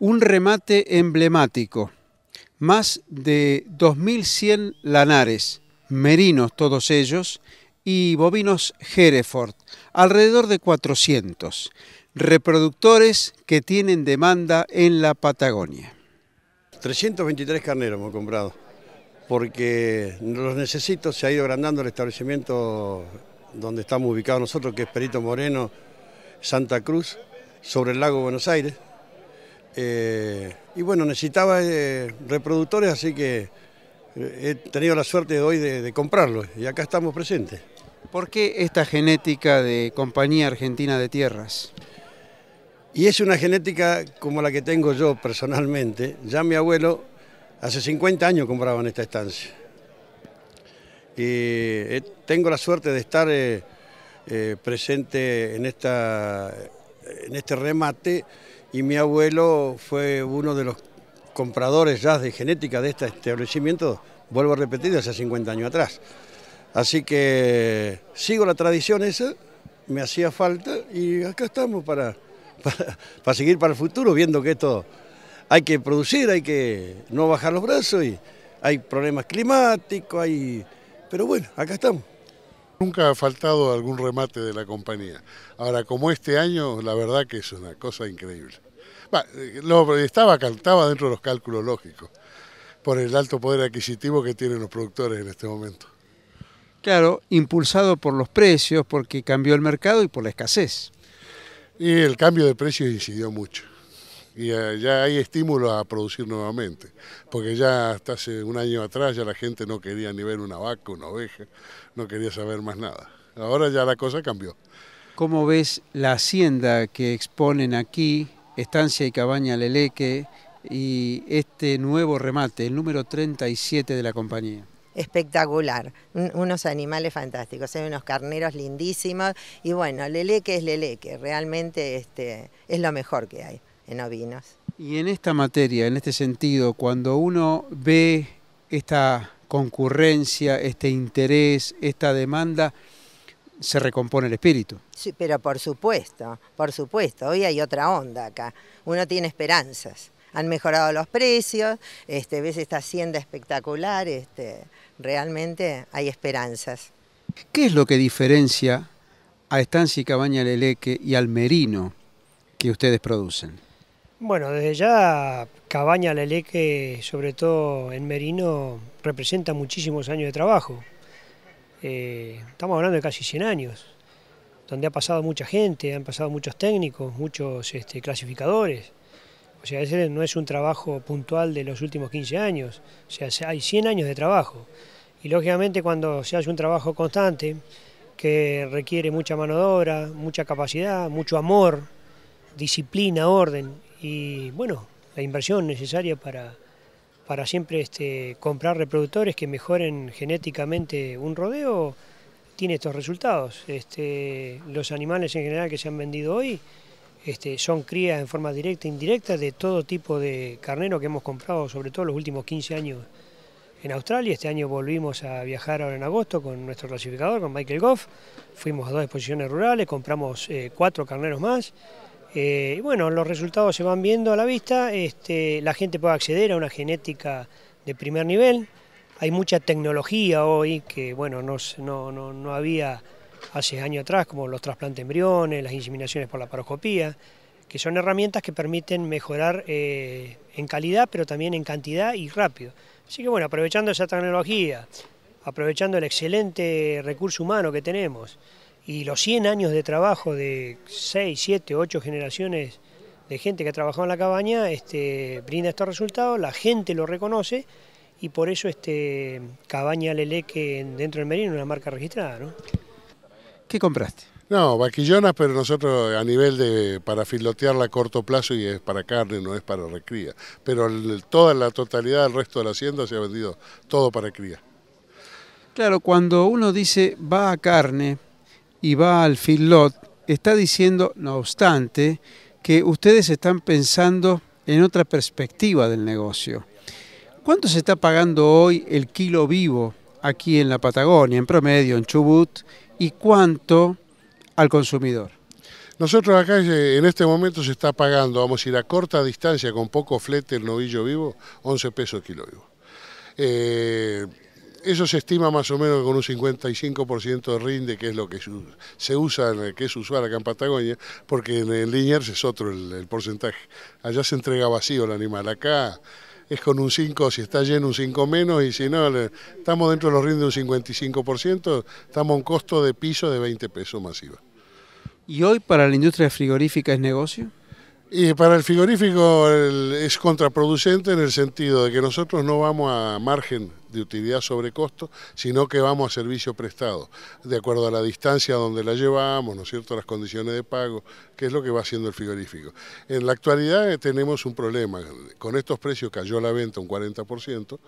un remate emblemático, más de 2.100 lanares, merinos todos ellos, y bovinos Hereford, alrededor de 400, reproductores que tienen demanda en la Patagonia. 323 carneros hemos comprado, porque los necesito, se ha ido agrandando el establecimiento donde estamos ubicados nosotros, que es Perito Moreno, Santa Cruz, sobre el lago Buenos Aires. Eh, y bueno, necesitaba eh, reproductores, así que eh, he tenido la suerte de hoy de, comprarlo comprarlos y acá estamos presentes. ¿Por qué esta genética de Compañía Argentina de Tierras? Y es una genética como la que tengo yo personalmente. Ya mi abuelo hace 50 años compraba en esta estancia. Y tengo la suerte de estar presente en, esta, en este remate y mi abuelo fue uno de los compradores ya de genética de este establecimiento, vuelvo a repetir, hace 50 años atrás. Así que sigo la tradición esa, me hacía falta y acá estamos para, para, seguir para el futuro, viendo que esto hay que producir, hay que no bajar los brazos y hay problemas climáticos, hay... pero bueno, acá estamos. Nunca ha faltado algún remate de la compañía. Ahora, como este año, la verdad que es una cosa increíble. Eh, lo, estaba, estaba dentro de los cálculos lógicos, por el alto poder adquisitivo que tienen los productores en este momento. Claro, impulsado por los precios, porque cambió el mercado y por la escasez. Y el cambio de precios incidió mucho y eh, ya hay estímulos a producir nuevamente, porque ya hasta hace un año atrás ya la gente no quería ni ver una vaca, una oveja, no quería saber más nada. Ahora ya la cosa cambió. ¿Cómo ves la hacienda que exponen aquí, Estancia y Cabaña Leleque, y este nuevo remate, el número 37 de la compañía? espectacular, unos animales fantásticos, hay ¿eh? unos carneros lindísimos y bueno, Leleque es Leleque, realmente este, es lo mejor que hay en Y en esta materia, en este sentido, cuando uno ve esta concurrencia, este interés, esta demanda, se recompone el espíritu. Sí, pero por supuesto, por supuesto, hoy hay otra onda acá, uno tiene esperanzas. Han mejorado los precios, este, ves esta hacienda espectacular, este, realmente hay esperanzas. ¿Qué es lo que diferencia a Estancia Cabaña Leleque y al Merino que ustedes producen? Bueno, desde ya Cabaña Leleque, sobre todo en Merino, representa muchísimos años de trabajo. Eh, estamos hablando de casi 100 años, donde ha pasado mucha gente, han pasado muchos técnicos, muchos este, clasificadores. O sea, ese no es un trabajo puntual de los últimos 15 años, o sea, hay 100 años de trabajo. Y lógicamente cuando se hace un trabajo constante, que requiere mucha mano de obra, mucha capacidad, mucho amor, disciplina, orden y bueno, la inversión necesaria para, siempre este, comprar reproductores que mejoren genéticamente un rodeo tiene estos resultados. Este, los animales en general que se han vendido hoy este, son crías en forma directa e indirecta de todo tipo de carnero que hemos comprado, sobre todo los últimos 15 años en Australia. Este año volvimos a viajar ahora en agosto con nuestro clasificador, con Michael Goff. Fuimos a dos exposiciones rurales, compramos eh, cuatro carneros más. Eh, y bueno, los resultados se van viendo a la vista, este, la gente puede acceder a una genética de primer nivel, hay mucha tecnología hoy que bueno, no, había hace años atrás, como los trasplantes embriones, las inseminaciones por la paroscopía, que son herramientas que permiten mejorar eh, en calidad, pero también en cantidad y rápido. Así que bueno, aprovechando esa tecnología, aprovechando el excelente recurso humano que tenemos, y los 100 años de trabajo de 6, 7, 8 generaciones de gente que ha trabajado en la cabaña este, brinda estos resultados, la gente lo reconoce y por eso este Cabaña Leleque dentro del Merino es una marca registrada. ¿no? ¿Qué compraste? No, vaquillonas, pero nosotros a nivel de para filotearla a corto plazo y es para carne, no es para recría. Pero toda la totalidad del resto de la hacienda se ha vendido todo para cría. Claro, cuando uno dice va a carne, y va al Finlot, está diciendo, no obstante, que ustedes están pensando en otra perspectiva del negocio. ¿Cuánto se está pagando hoy el kilo vivo aquí en la Patagonia, en promedio, en Chubut, y cuánto al consumidor? Nosotros acá eh, en este momento se está pagando, vamos a ir a corta distancia, con poco flete el novillo vivo, 11 pesos el kilo vivo. Eh, eso se estima más o menos con un 55% de rinde, que es lo que se usa, que es usual acá en Patagonia, porque en, el Liniers es otro el, porcentaje. Allá se entrega vacío el animal, acá es con un 5, si está lleno un 5 menos, y si no, estamos dentro de los rindes de un 55%, estamos a un costo de piso de 20 pesos masiva. ¿Y hoy para la industria frigorífica es negocio? Y para el frigorífico es contraproducente en el sentido de que nosotros no vamos a margen de utilidad sobre costo, sino que vamos a servicio prestado, de acuerdo a la distancia donde la llevamos, ¿no es cierto?, las condiciones de pago, que es lo que va haciendo el frigorífico. En la actualidad eh, tenemos un problema, con estos precios cayó la venta un 40%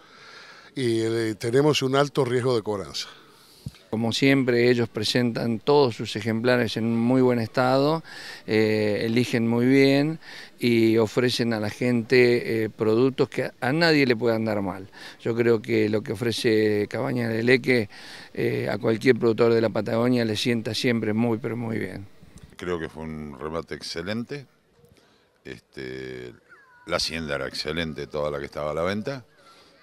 y eh, tenemos un alto riesgo de cobranza. Como siempre, ellos presentan todos sus ejemplares en muy buen estado, eh, eligen muy bien y ofrecen a la gente eh, productos que a nadie le puedan dar mal. Yo creo que lo que ofrece Cabaña de Leque eh, a cualquier productor de la Patagonia le sienta siempre muy, pero muy bien. Creo que fue un remate excelente. Este, la hacienda era excelente, toda la que estaba a la venta.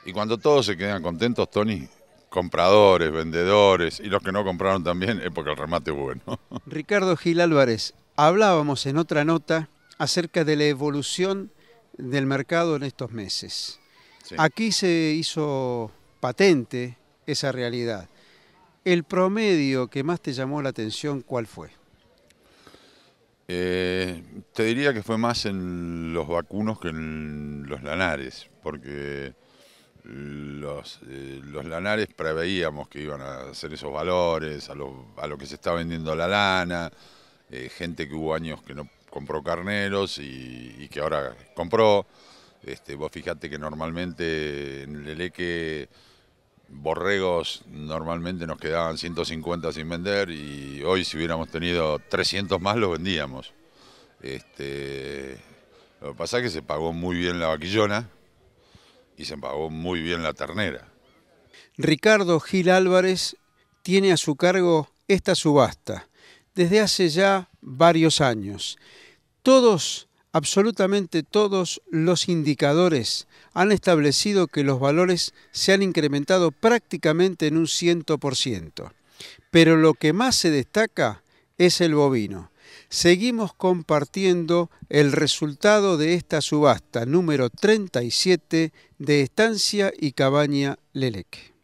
Y cuando todos se quedan contentos, Tony, compradores, vendedores y los que no compraron también, es porque el remate es bueno. Ricardo Gil Álvarez, hablábamos en otra nota acerca de la evolución del mercado en estos meses. Aquí se hizo patente esa realidad. ¿El promedio que más te llamó la atención cuál fue? Eh, te diría que fue más en los vacunos que en los lanares, porque los, eh, los lanares preveíamos que iban a hacer esos valores, a lo, que se está vendiendo la lana, eh, gente que hubo años que no compró carneros y, que ahora compró. Este, vos fijate que normalmente en el borregos normalmente nos quedaban 150 sin vender y hoy si hubiéramos tenido 300 más los vendíamos. Este, lo que pasa es que se pagó muy bien la vaquillona, y se pagó muy bien la ternera. Ricardo Gil Álvarez tiene a su cargo esta subasta desde hace ya varios años. Todos, absolutamente todos los indicadores han establecido que los valores se han incrementado prácticamente en un 100%. Pero lo que más se destaca es el bovino, seguimos compartiendo el resultado de esta subasta número 37 de Estancia y Cabaña Leleque.